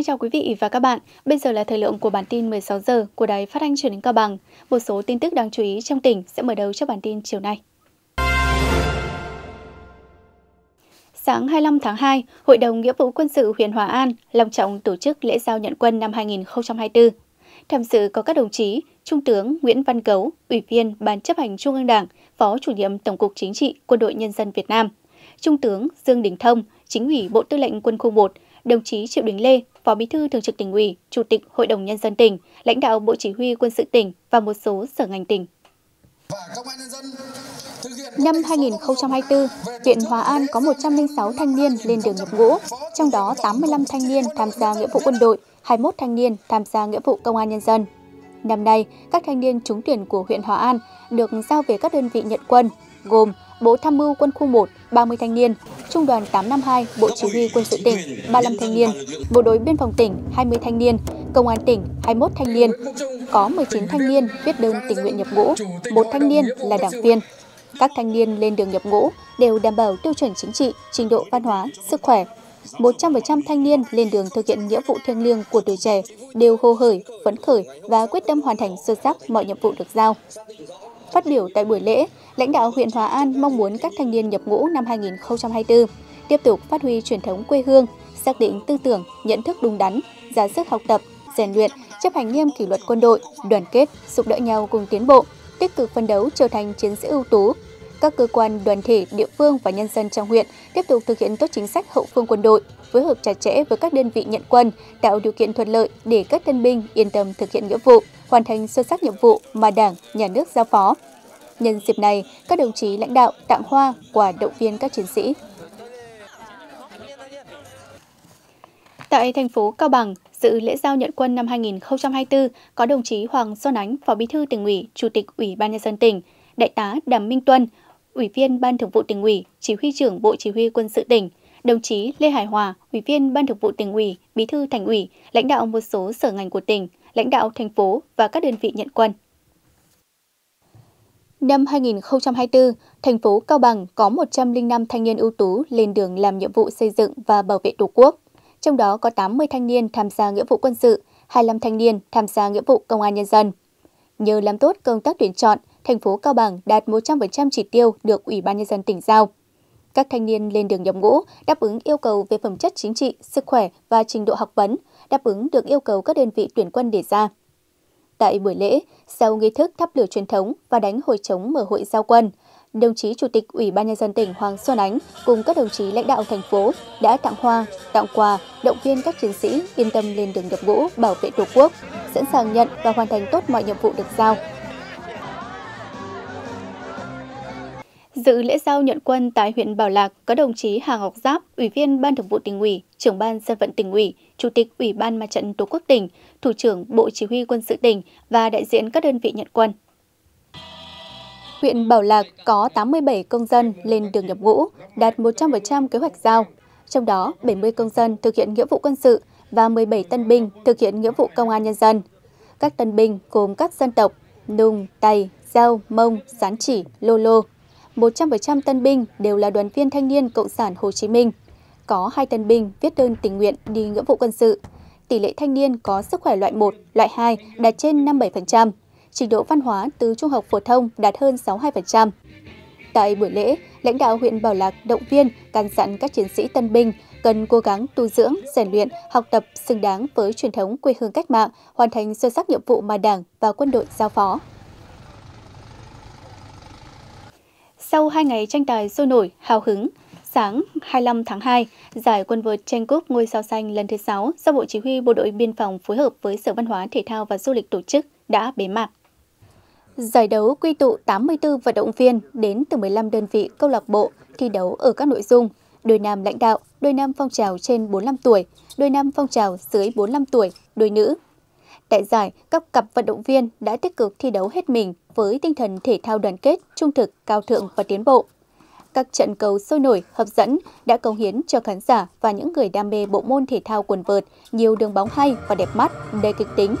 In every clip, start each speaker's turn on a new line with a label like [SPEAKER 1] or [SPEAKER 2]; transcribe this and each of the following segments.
[SPEAKER 1] Xin chào quý vị và các bạn. Bây giờ là thời lượng của bản tin 16 giờ của Đài Phát thanh Truyền hình Cao Bằng. Một số tin tức đáng chú ý trong tỉnh sẽ mở đầu cho bản tin chiều nay. Sáng 25 tháng 2, Hội đồng Nghĩa vụ Quân sự huyện Hòa An long trọng tổ chức lễ giao nhận quân năm 2024. Tham dự có các đồng chí Trung tướng Nguyễn Văn Cấu, Ủy viên Ban chấp hành Trung ương Đảng, Phó chủ nhiệm Tổng cục Chính trị Quân đội Nhân dân Việt Nam, Trung tướng Dương Đình Thông, Chính ủy Bộ Tư lệnh Quân khu 1, đồng chí Triệu Đình Lê, Phó Bí thư Thường trực tỉnh ủy, Chủ tịch Hội đồng Nhân dân tỉnh, lãnh đạo Bộ Chỉ huy Quân sự tỉnh và một số sở ngành tỉnh. Năm 2024, huyện Hòa An có 106 thanh niên lên đường nhập ngũ, trong đó 85 thanh niên tham gia nghĩa vụ quân đội, 21 thanh niên tham gia nghĩa vụ công an nhân dân. Năm nay, các thanh niên trúng tuyển của huyện Hòa An được giao về các đơn vị nhận quân, gồm Bộ Tham mưu Quân khu 1 30 thanh niên, Trung đoàn 852 Bộ Chỉ huy Quân sự tỉnh 35 thanh niên, Bộ đội Biên phòng tỉnh 20 thanh niên, Công an tỉnh 21 thanh niên, có 19 thanh niên viết đơn tình nguyện nhập ngũ, một thanh niên là đảng viên. Các thanh niên lên đường nhập ngũ đều đảm bảo tiêu chuẩn chính trị, trình độ văn hóa, sức khỏe. 100% thanh niên lên đường thực hiện nghĩa vụ thiêng liêng của tuổi trẻ đều hô hởi, phấn khởi và quyết tâm hoàn thành xuất sắc mọi nhiệm vụ được giao. Phát biểu tại buổi lễ, lãnh đạo huyện Hòa An mong muốn các thanh niên nhập ngũ năm 2024 tiếp tục phát huy truyền thống quê hương, xác định tư tưởng, nhận thức đúng đắn, ra sức học tập, rèn luyện, chấp hành nghiêm kỷ luật quân đội, đoàn kết, giúp đỡ nhau cùng tiến bộ, tích cực phân đấu trở thành chiến sĩ ưu tú. Các cơ quan, đoàn thể, địa phương và nhân dân trong huyện tiếp tục thực hiện tốt chính sách hậu phương quân đội, phối hợp chặt chẽ với các đơn vị nhận quân, tạo điều kiện thuận lợi để các tân binh yên tâm thực hiện nghĩa vụ, hoàn thành xuất sắc nhiệm vụ mà Đảng, Nhà nước giao phó, Nhân dịp này, các đồng chí lãnh đạo tặng hoa, quà động viên các chiến sĩ. Tại thành phố Cao Bằng, dự lễ giao nhận quân năm 2024 có đồng chí Hoàng Xuân Ánh, Phó Bí thư tỉnh ủy, Chủ tịch Ủy ban nhân dân tỉnh, Đại tá Đàm Minh Tuân, Ủy viên Ban Thường vụ tỉnh ủy, Chỉ huy trưởng Bộ Chỉ huy quân sự tỉnh, đồng chí Lê Hải Hòa, Ủy viên Ban Thường vụ tỉnh ủy, Bí thư Thành ủy, lãnh đạo một số sở ngành của tỉnh, lãnh đạo thành phố và các đơn vị nhận quân. Năm 2024, thành phố Cao Bằng có 105 thanh niên ưu tú lên đường làm nhiệm vụ xây dựng và bảo vệ Tổ quốc. Trong đó có 80 thanh niên tham gia nghĩa vụ quân sự, 25 thanh niên tham gia nghĩa vụ công an nhân dân. Nhờ làm tốt công tác tuyển chọn, thành phố Cao Bằng đạt 100% chỉ tiêu được Ủy ban nhân dân tỉnh giao. Các thanh niên lên đường nhập ngũ đáp ứng yêu cầu về phẩm chất chính trị, sức khỏe và trình độ học vấn, đáp ứng được yêu cầu các đơn vị tuyển quân đề ra. Tại buổi lễ, sau nghi thức thắp lửa truyền thống và đánh hồi chống mở hội giao quân, đồng chí Chủ tịch Ủy ban Nhân dân tỉnh Hoàng Xuân Ánh cùng các đồng chí lãnh đạo thành phố đã tặng hoa, tặng quà, động viên các chiến sĩ yên tâm lên đường nhập ngũ bảo vệ Tổ quốc, sẵn sàng nhận và hoàn thành tốt mọi nhiệm vụ được giao. Dự lễ giao nhận quân tại huyện Bảo Lạc có đồng chí Hà Ngọc Giáp, Ủy viên Ban Thường vụ tỉnh ủy, trưởng ban dân vận tỉnh ủy, Chủ tịch Ủy ban Mặt trận Tổ quốc tỉnh, Thủ trưởng Bộ Chỉ huy Quân sự tỉnh và đại diện các đơn vị nhận quân. Huyện Bảo Lạc có 87 công dân lên đường nhập ngũ, đạt 100% kế hoạch giao. Trong đó, 70 công dân thực hiện nghĩa vụ quân sự và 17 tân binh thực hiện nghĩa vụ công an nhân dân. Các tân binh gồm các dân tộc Nùng, Tày, Giao, Mông, Sán Chỉ, Lô Lô. 100% tân binh đều là đoàn viên thanh niên Cộng sản Hồ Chí Minh có hai tân binh viết đơn tình nguyện đi nghĩa vụ quân sự. Tỷ lệ thanh niên có sức khỏe loại 1, loại 2 đạt trên 57%. Trình độ văn hóa từ trung học phổ thông đạt hơn 62%. Tại buổi lễ, lãnh đạo huyện Bảo Lạc động viên can dặn các chiến sĩ tân binh cần cố gắng tu dưỡng, rèn luyện, học tập xứng đáng với truyền thống quê hương cách mạng, hoàn thành xuất sắc nhiệm vụ mà Đảng và quân đội giao phó. Sau hai ngày tranh tài sôi nổi, hào hứng, sáng 25 tháng 2, giải quân vợt tranh cúp ngôi sao xanh lần thứ 6 do Bộ Chỉ huy Bộ đội Biên phòng phối hợp với Sở Văn hóa Thể thao và Du lịch tổ chức đã bế mạc. Giải đấu quy tụ 84 vận động viên đến từ 15 đơn vị câu lạc bộ thi đấu ở các nội dung đôi nam lãnh đạo, đôi nam phong trào trên 45 tuổi, đôi nam phong trào dưới 45 tuổi, đôi nữ. Tại giải, các cặp vận động viên đã tích cực thi đấu hết mình với tinh thần thể thao đoàn kết, trung thực, cao thượng và tiến bộ các trận cầu sôi nổi, hấp dẫn đã cống hiến cho khán giả và những người đam mê bộ môn thể thao quần vợt nhiều đường bóng hay và đẹp mắt, đầy kịch tính.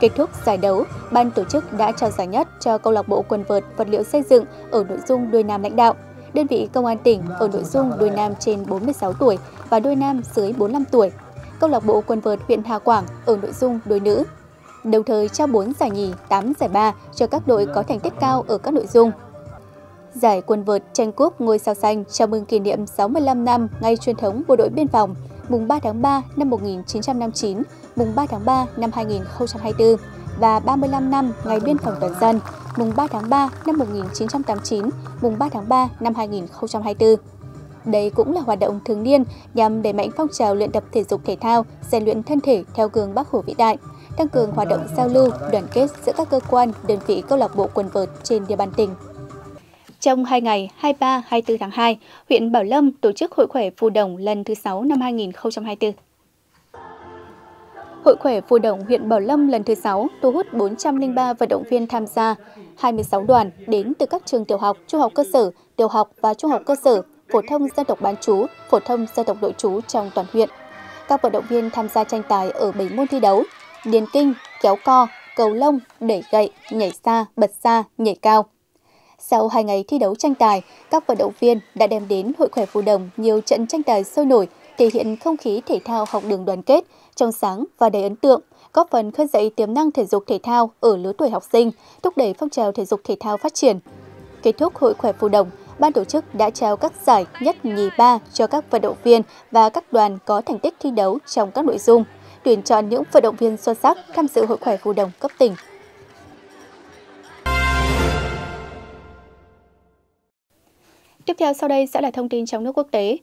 [SPEAKER 1] Kết thúc giải đấu, ban tổ chức đã trao giải nhất cho câu lạc bộ quần vợt vật liệu xây dựng ở nội dung đuôi nam lãnh đạo, đơn vị công an tỉnh ở nội dung đuôi nam trên 46 tuổi và đuôi nam dưới 45 tuổi, câu lạc bộ quần vợt huyện Hà Quảng ở nội dung đuôi nữ đồng thời trao 4 giải nhì, 8 giải ba cho các đội có thành tích cao ở các nội dung giải quần vợt tranh cúp ngôi sao xanh chào mừng kỷ niệm 65 năm ngày truyền thống bộ đội biên phòng, mùng 3 tháng 3 năm 1959, mùng 3 tháng 3 năm 2024 và 35 năm ngày biên phòng toàn dân, mùng 3 tháng 3 năm 1989, mùng 3 tháng 3 năm 2024. Đây cũng là hoạt động thường niên nhằm đẩy mạnh phong trào luyện tập thể dục thể thao, rèn luyện thân thể theo gương Bác Hồ vĩ đại, tăng cường hoạt động giao lưu, đoàn kết giữa các cơ quan, đơn vị câu lạc bộ quần vợt trên địa bàn tỉnh. Trong 2 ngày 23-24 tháng 2, huyện Bảo Lâm tổ chức Hội khỏe Phù Đồng lần thứ 6 năm 2024. Hội khỏe Phù Đồng huyện Bảo Lâm lần thứ 6 thu hút 403 vận động viên tham gia, 26 đoàn đến từ các trường tiểu học, trung học cơ sở, tiểu học và trung học cơ sở, phổ thông dân tộc bán chú, phổ thông dân tộc nội chú trong toàn huyện. Các vận động viên tham gia tranh tài ở 7 môn thi đấu: điền kinh, kéo co, cầu lông, đẩy gậy, nhảy xa, bật xa, nhảy cao. Sau 2 ngày thi đấu tranh tài, các vận động viên đã đem đến Hội khỏe phù Đồng nhiều trận tranh tài sôi nổi, thể hiện không khí thể thao học đường đoàn kết, trong sáng và đầy ấn tượng, góp phần khơi dậy tiềm năng thể dục thể thao ở lứa tuổi học sinh, thúc đẩy phong trào thể dục thể thao phát triển. Kết thúc Hội khỏe phù Đồng, ban tổ chức đã trao các giải nhất nhì ba cho các vận động viên và các đoàn có thành tích thi đấu trong các nội dung, tuyển chọn những vận động viên xuất sắc tham dự Hội khỏe phù Đồng cấp tỉnh. Tiếp theo sau đây sẽ là thông tin trong nước quốc tế.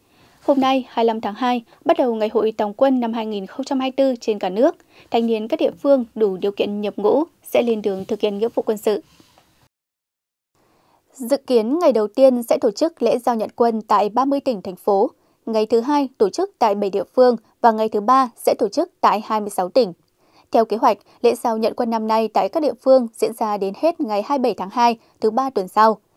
[SPEAKER 1] Hôm nay, 25 tháng 2, bắt đầu ngày hội tổng quân năm 2024 trên cả nước, thanh niên các địa phương đủ điều kiện nhập ngũ sẽ lên đường thực hiện nghĩa vụ quân sự. Dự kiến ngày đầu tiên sẽ tổ chức lễ giao nhận quân tại 30 tỉnh, thành phố, ngày thứ hai tổ chức tại 7 địa phương và ngày thứ ba sẽ tổ chức tại 26 tỉnh. Theo kế hoạch, lễ giao nhận quân năm nay tại các địa phương diễn ra đến hết ngày 27 tháng 2, thứ ba tuần sau –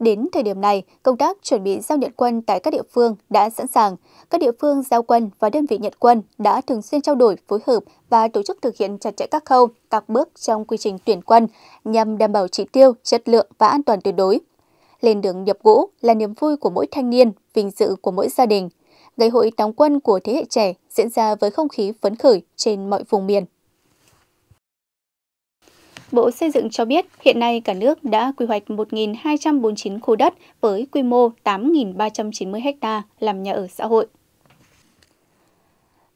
[SPEAKER 1] Đến thời điểm này, công tác chuẩn bị giao nhận quân tại các địa phương đã sẵn sàng. Các địa phương giao quân và đơn vị nhận quân đã thường xuyên trao đổi, phối hợp và tổ chức thực hiện chặt chẽ các khâu, các bước trong quy trình tuyển quân nhằm đảm bảo chỉ tiêu, chất lượng và an toàn tuyệt đối. Lên đường nhập ngũ là niềm vui của mỗi thanh niên, vinh dự của mỗi gia đình. Ngày hội đóng quân của thế hệ trẻ diễn ra với không khí phấn khởi trên mọi vùng miền. Bộ Xây dựng cho biết hiện nay cả nước đã quy hoạch 1.249 khu đất với quy mô 8.390 ha làm nhà ở xã hội.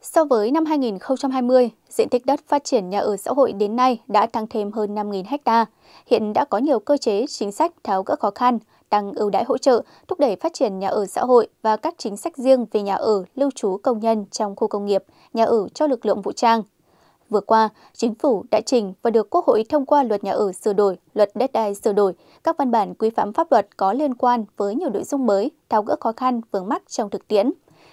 [SPEAKER 1] So với năm 2020, diện tích đất phát triển nhà ở xã hội đến nay đã tăng thêm hơn 5.000 ha. Hiện đã có nhiều cơ chế, chính sách tháo gỡ khó khăn, tăng ưu đãi hỗ trợ, thúc đẩy phát triển nhà ở xã hội và các chính sách riêng về nhà ở, lưu trú công nhân trong khu công nghiệp, nhà ở cho lực lượng vũ trang – Vừa qua, Chính phủ đã trình và được Quốc hội thông qua luật nhà ở sửa đổi, luật đất đai sửa đổi, các văn bản quy phạm pháp luật có liên quan với nhiều nội dung mới, tháo gỡ khó khăn, vướng mắc trong thực tiễn.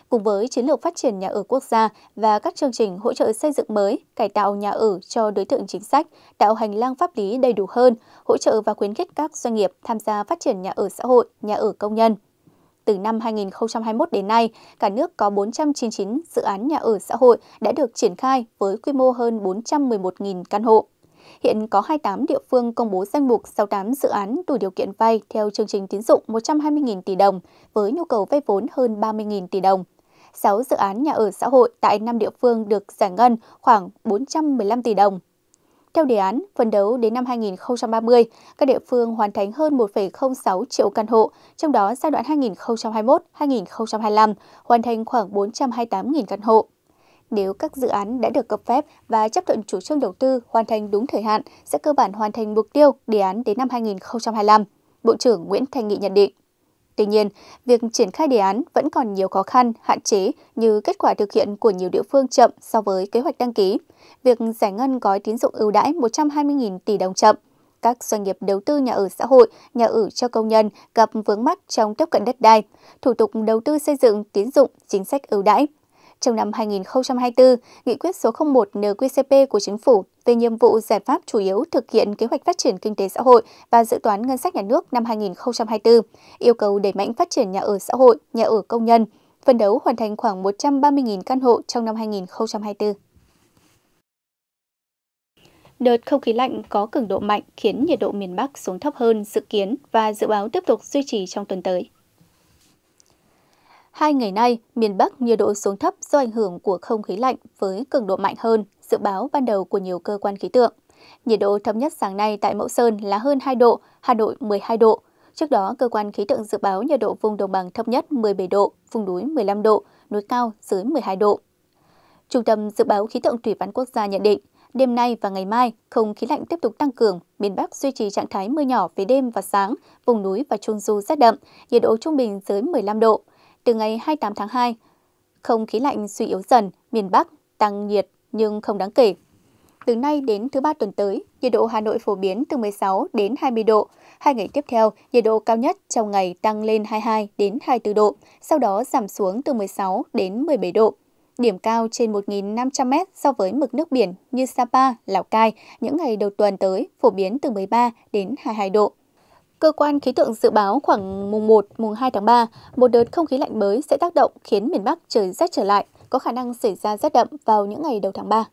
[SPEAKER 1] Cùng với chiến lược phát triển nhà ở quốc gia và các chương trình hỗ trợ xây dựng mới, cải tạo nhà ở cho đối tượng chính sách, tạo hành lang pháp lý đầy đủ hơn, hỗ trợ và khuyến khích các doanh nghiệp tham gia phát triển nhà ở xã hội, nhà ở công nhân từ năm 2021 đến nay, cả nước có 499 dự án nhà ở xã hội đã được triển khai với quy mô hơn 411.000 căn hộ. Hiện có 28 địa phương công bố danh mục 68 dự án đủ điều kiện vay theo chương trình tín dụng 120.000 tỷ đồng với nhu cầu vay vốn hơn 30.000 tỷ đồng. 6 dự án nhà ở xã hội tại 5 địa phương được giải ngân khoảng 415 tỷ đồng theo đề án, phấn đấu đến năm 2030, các địa phương hoàn thành hơn 1,06 triệu căn hộ, trong đó giai đoạn 2021-2025 hoàn thành khoảng 428.000 căn hộ. Nếu các dự án đã được cấp phép và chấp thuận chủ trương đầu tư hoàn thành đúng thời hạn, sẽ cơ bản hoàn thành mục tiêu đề án đến năm 2025, Bộ trưởng Nguyễn Thành Nghị nhận định. Tuy nhiên, việc triển khai đề án vẫn còn nhiều khó khăn, hạn chế như kết quả thực hiện của nhiều địa phương chậm so với kế hoạch đăng ký, việc giải ngân gói tín dụng ưu đãi 120.000 tỷ đồng chậm, các doanh nghiệp đầu tư nhà ở xã hội, nhà ở cho công nhân gặp vướng mắc trong tiếp cận đất đai, thủ tục đầu tư xây dựng tín dụng, chính sách ưu đãi. Trong năm 2024, Nghị quyết số 01 NQCP của Chính phủ về nhiệm vụ giải pháp chủ yếu thực hiện kế hoạch phát triển kinh tế xã hội và dự toán ngân sách nhà nước năm 2024, yêu cầu đẩy mạnh phát triển nhà ở xã hội, nhà ở công nhân, phân đấu hoàn thành khoảng 130.000 căn hộ trong năm 2024. Đợt không khí lạnh có cường độ mạnh khiến nhiệt độ miền Bắc xuống thấp hơn dự kiến và dự báo tiếp tục duy trì trong tuần tới. Hai ngày nay, miền Bắc nhiệt độ xuống thấp do ảnh hưởng của không khí lạnh với cường độ mạnh hơn dự báo ban đầu của nhiều cơ quan khí tượng. Nhiệt độ thấp nhất sáng nay tại Mẫu Sơn là hơn 2 độ, Hà Nội 12 độ. Trước đó, cơ quan khí tượng dự báo nhiệt độ vùng đồng bằng thấp nhất 17 độ, vùng núi 15 độ, núi cao dưới 12 độ. Trung tâm Dự báo Khí tượng Thủy văn Quốc gia nhận định, đêm nay và ngày mai, không khí lạnh tiếp tục tăng cường, miền Bắc duy trì trạng thái mưa nhỏ về đêm và sáng, vùng núi và trung du rét đậm, nhiệt độ trung bình dưới 15 độ. Từ ngày 28 tháng 2, không khí lạnh suy yếu dần, miền Bắc tăng nhiệt nhưng không đáng kể. Từ nay đến thứ ba tuần tới, nhiệt độ Hà Nội phổ biến từ 16 đến 20 độ. Hai ngày tiếp theo, nhiệt độ cao nhất trong ngày tăng lên 22 đến 24 độ, sau đó giảm xuống từ 16 đến 17 độ. Điểm cao trên 1.500m so với mực nước biển như Sapa, Lào Cai những ngày đầu tuần tới phổ biến từ 13 đến 22 độ. Cơ quan khí tượng dự báo khoảng mùng 1, mùng 2 tháng 3, một đợt không khí lạnh mới sẽ tác động khiến miền Bắc trời rét trở lại – có khả năng xảy ra rét đậm vào những ngày đầu tháng 3.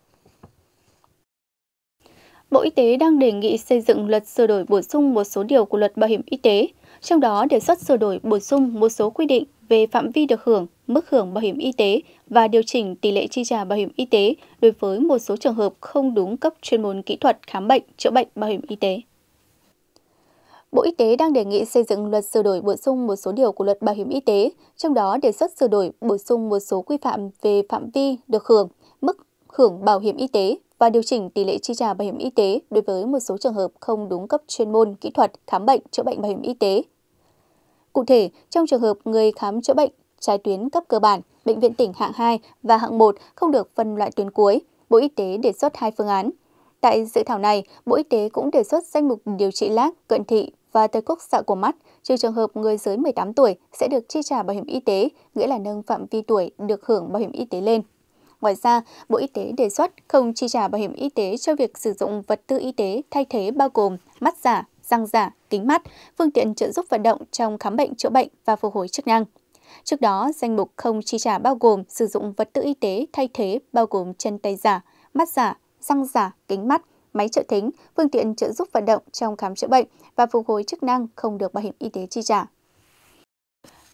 [SPEAKER 1] Bộ Y tế đang đề nghị xây dựng luật sửa đổi bổ sung một số điều của luật bảo hiểm y tế, trong đó đề xuất sửa đổi bổ sung một số quy định về phạm vi được hưởng, mức hưởng bảo hiểm y tế và điều chỉnh tỷ lệ chi trả bảo hiểm y tế đối với một số trường hợp không đúng cấp chuyên môn kỹ thuật khám bệnh, chữa bệnh bảo hiểm y tế. Bộ Y tế đang đề nghị xây dựng luật sửa đổi bổ sung một số điều của luật bảo hiểm y tế, trong đó đề xuất sửa đổi bổ sung một số quy phạm về phạm vi được hưởng, mức hưởng bảo hiểm y tế và điều chỉnh tỷ lệ chi trả bảo hiểm y tế đối với một số trường hợp không đúng cấp chuyên môn, kỹ thuật, khám bệnh, chữa bệnh bảo hiểm y tế. Cụ thể, trong trường hợp người khám chữa bệnh trái tuyến cấp cơ bản, bệnh viện tỉnh hạng 2 và hạng 1 không được phân loại tuyến cuối, Bộ Y tế đề xuất hai phương án. Tại dự thảo này, Bộ Y tế cũng đề xuất danh mục điều trị lác, cận thị và tới khúc xạ của mắt, trừ trường hợp người dưới 18 tuổi sẽ được chi trả bảo hiểm y tế, nghĩa là nâng phạm vi tuổi được hưởng bảo hiểm y tế lên. Ngoài ra, Bộ Y tế đề xuất không chi trả bảo hiểm y tế cho việc sử dụng vật tư y tế thay thế bao gồm mắt giả, răng giả, kính mắt, phương tiện trợ giúp vận động trong khám bệnh chữa bệnh và phục hồi chức năng. Trước đó, danh mục không chi trả bao gồm sử dụng vật tư y tế thay thế bao gồm chân tay giả, mắt giả, răng giả, kính mắt, máy trợ thính, phương tiện trợ giúp vận động trong khám chữa bệnh và phục hồi chức năng không được bảo hiểm y tế chi trả.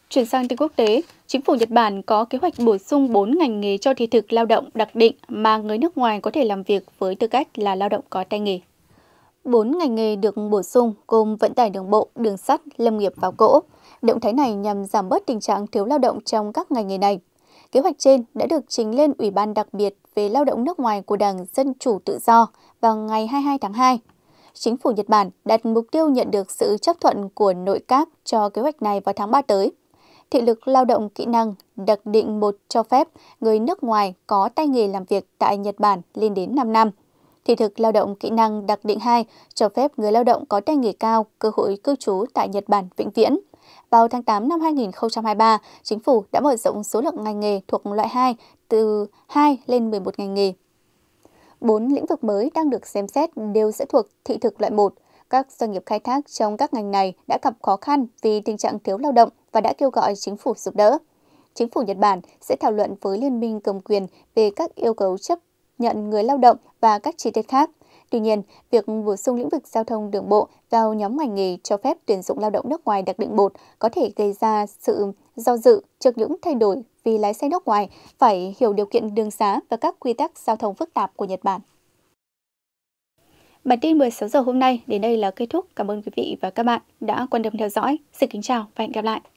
[SPEAKER 1] Chuyển sang tin quốc tế, chính phủ Nhật Bản có kế hoạch bổ sung 4 ngành nghề cho thị thực lao động đặc định mà người nước ngoài có thể làm việc với tư cách là lao động có tay nghề. 4 ngành nghề được bổ sung gồm vận tải đường bộ, đường sắt, lâm nghiệp và gỗ. Động thái này nhằm giảm bớt tình trạng thiếu lao động trong các ngành nghề này. Kế hoạch trên đã được trình lên Ủy ban đặc biệt về lao động nước ngoài của Đảng Dân Chủ Tự Do vào ngày 22 tháng 2. Chính phủ Nhật Bản đặt mục tiêu nhận được sự chấp thuận của nội các cho kế hoạch này vào tháng 3 tới. Thị lực lao động kỹ năng đặc định một cho phép người nước ngoài có tay nghề làm việc tại Nhật Bản lên đến 5 năm. Thị thực lao động kỹ năng đặc định 2 cho phép người lao động có tay nghề cao cơ hội cư trú tại Nhật Bản vĩnh viễn. Vào tháng 8 năm 2023, chính phủ đã mở rộng số lượng ngành nghề thuộc loại 2 từ 2 lên 11 ngành nghề. Bốn lĩnh vực mới đang được xem xét đều sẽ thuộc thị thực loại 1. Các doanh nghiệp khai thác trong các ngành này đã gặp khó khăn vì tình trạng thiếu lao động và đã kêu gọi chính phủ giúp đỡ. Chính phủ Nhật Bản sẽ thảo luận với Liên minh cầm quyền về các yêu cầu chấp nhận người lao động và các chi tiết khác – Tuy nhiên, việc bổ sung lĩnh vực giao thông đường bộ vào nhóm ngành nghề cho phép tuyển dụng lao động nước ngoài đặc định bột có thể gây ra sự do dự trước những thay đổi vì lái xe nước ngoài phải hiểu điều kiện đường xá và các quy tắc giao thông phức tạp của Nhật Bản. Bản tin 16 giờ hôm nay đến đây là kết thúc. Cảm ơn quý vị và các bạn đã quan tâm theo dõi. Xin kính chào và hẹn gặp lại.